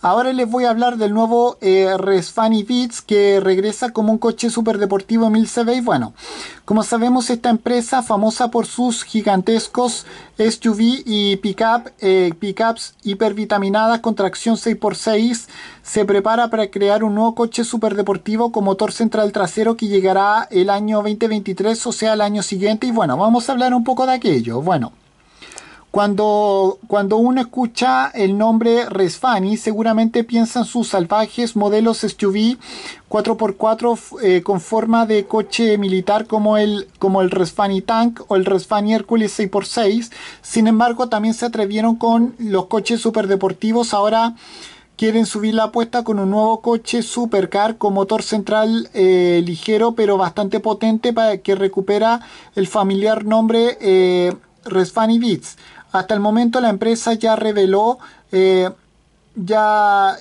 Ahora les voy a hablar del nuevo eh, Resfani Beats que regresa como un coche superdeportivo Y Bueno, como sabemos esta empresa famosa por sus gigantescos SUV y pickup, eh, pickups hipervitaminadas con tracción 6x6 se prepara para crear un nuevo coche deportivo con motor central trasero que llegará el año 2023, o sea el año siguiente. Y bueno, vamos a hablar un poco de aquello. Bueno. Cuando, cuando uno escucha el nombre Resfani, seguramente piensan sus salvajes modelos SUV 4x4 eh, con forma de coche militar como el, como el Resfani Tank o el Resfani Hércules 6x6. Sin embargo, también se atrevieron con los coches superdeportivos. Ahora quieren subir la apuesta con un nuevo coche supercar con motor central eh, ligero pero bastante potente para que recupera el familiar nombre eh, Resfani Beats. Hasta el momento la empresa ya reveló, eh, ya,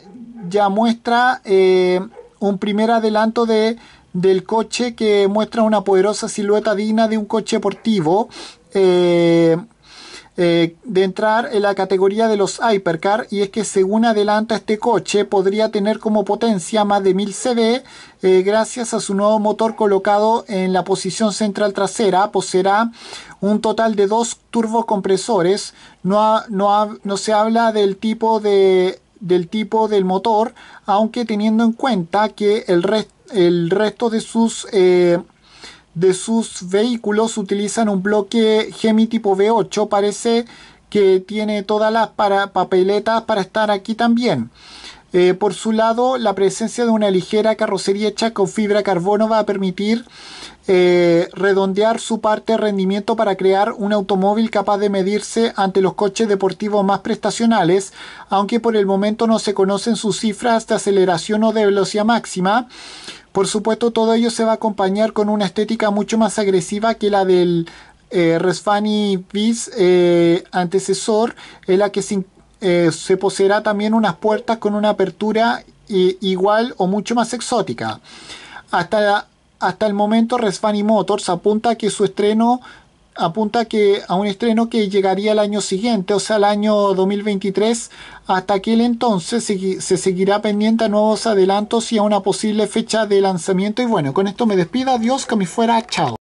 ya muestra eh, un primer adelanto de, del coche que muestra una poderosa silueta digna de un coche deportivo. Eh, eh, de entrar en la categoría de los hypercar y es que según adelanta este coche podría tener como potencia más de 1000 CV eh, gracias a su nuevo motor colocado en la posición central trasera poseerá un total de dos turbocompresores no, no, no se habla del tipo de del tipo del motor aunque teniendo en cuenta que el, el resto de sus eh, de sus vehículos utilizan un bloque Gemi tipo V8. Parece que tiene todas las papeletas para estar aquí también. Eh, por su lado, la presencia de una ligera carrocería hecha con fibra carbono va a permitir eh, redondear su parte de rendimiento para crear un automóvil capaz de medirse ante los coches deportivos más prestacionales, aunque por el momento no se conocen sus cifras de aceleración o de velocidad máxima. Por supuesto, todo ello se va a acompañar con una estética mucho más agresiva que la del eh, Resfani Bis eh, antecesor, en la que eh, se, poseerá también unas puertas con una apertura igual o mucho más exótica. Hasta, hasta el momento, Resfani Motors apunta que su estreno apunta que a un estreno que llegaría el año siguiente, o sea, el año 2023. Hasta aquel entonces se, seguirá pendiente a nuevos adelantos y a una posible fecha de lanzamiento. Y bueno, con esto me despido. Adiós, que me fuera. Chao.